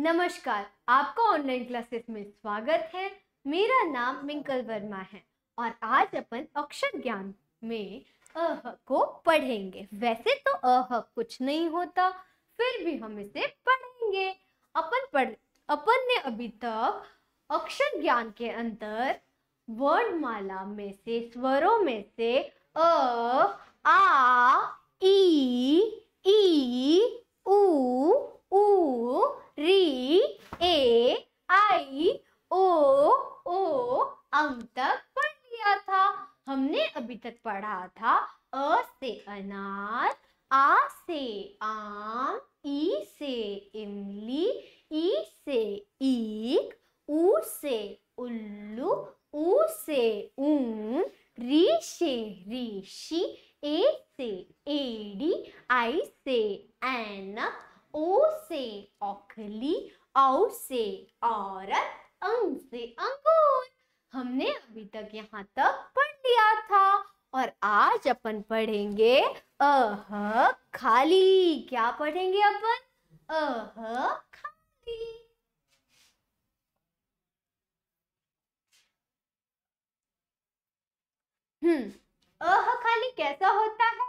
नमस्कार आपका online classes में स्वागत है मेरा नाम मिंकल वर्मा है और आज अपन अक्षर ज्ञान में अह को पढ़ेंगे वैसे तो अह कुछ नहीं होता फिर भी हम इसे पढ़ेंगे अपन पढ़ अपन ने अभी तक अक्षर ज्ञान के अंतर वर्णमाला में से स्वरों में से अ आ ई अंग तक पढ़ लिया था हमने अभी तक पढ़ा था अ से अनार आ से आम ई से इमली ई से ईक ऊ से उल्लू ऊ से ऊन री से ऋषि ए से एडी आई से ऐनक ओ से ओखली औ से औरत अंग से अंगूर हमने अभी तक यहाँ तक पढ़ लिया था और आज अपन पढ़ेंगे अह खाली क्या पढ़ेंगे अपन अह खाली हम्म अह खाली कैसा होता है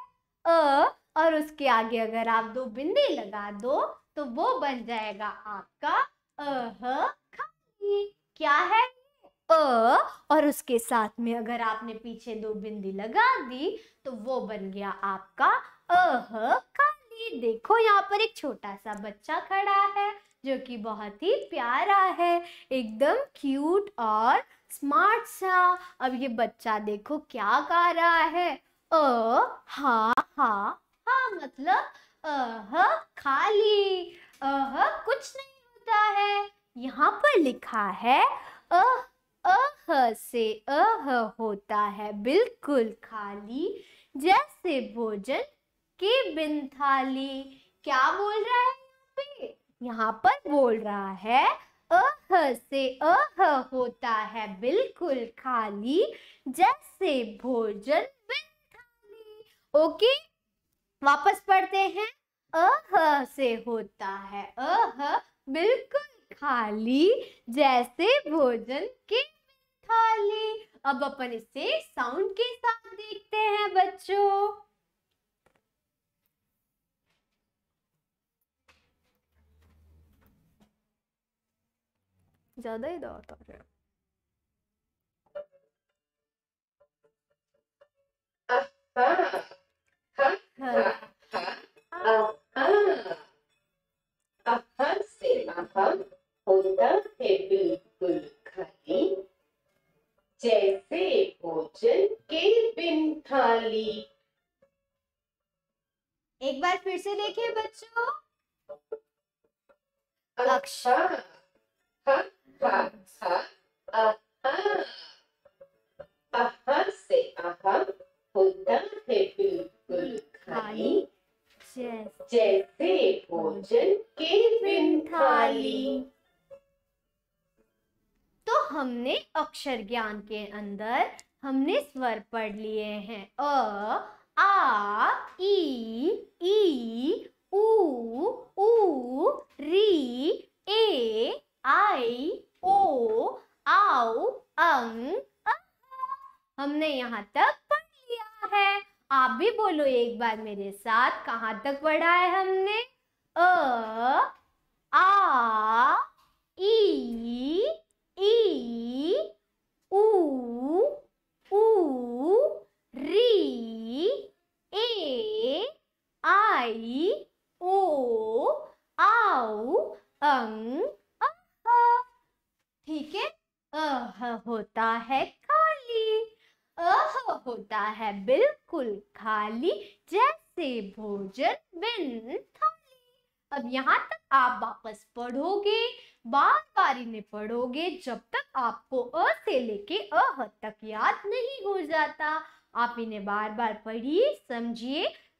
अ और उसके आगे अगर आप दो बिंदी लगा दो तो वो बन जाएगा आपका अह खाली क्या है अ और उसके साथ में अगर आपने पीछे दो बिंदी लगा दी तो वो बन गया आपका अह काली देखो यहाँ पर एक छोटा सा बच्चा खड़ा है जो कि बहुत ही प्यारा है एकदम क्यूट और स्मार्ट सा अब ये बच्चा देखो क्या गा रहा है अ हा हा हा मतलब अह खाली अह कुछ नहीं होता है यहाँ पर लिखा है से अह होता है बिल्कुल खाली जैसे भोजन के बिन थाली क्या बोल रहा है यहाँ पे यहाँ पर बोल रहा है अह से अह होता है बिल्कुल खाली जैसे भोजन बिन थाली ओके वापस पढ़ते हैं अह से होता है अह बिल्कुल खाली जैसे भोजन के थाली अब अपन इसे साउंड के साथ देखते हैं बच्चों ज्यादा ही दौड़ता है Uh-huh. भोजन के बिन थाली एक बार फिर से देखिए बच्चों अच्छा हा हा हा अहा से होता है बिल्कुल खाली जैसे भोजन के बिन थाली तो हमने अक्षर ज्ञान के अंदर हमने स्वर पढ़ लिए हैं अ आ ई ई उ उ री ए आई ओ आओ अंग हमने यहाँ तक पढ़ लिया है आप भी बोलो एक बार मेरे साथ कहाँ तक पढ़ा है हमने अ आई ओ आउ अंग अह ठीक है अह होता है खाली अह होता है बिल्कुल खाली जैसे भोजन बिन थाली अब यहाँ तक आप वापस पढ़ोगे बार बार इन्हें पढ़ोगे जब तक आपको अ से लेके अह तक याद नहीं हो जाता आप इन्हें बार बार पढ़िए समझिए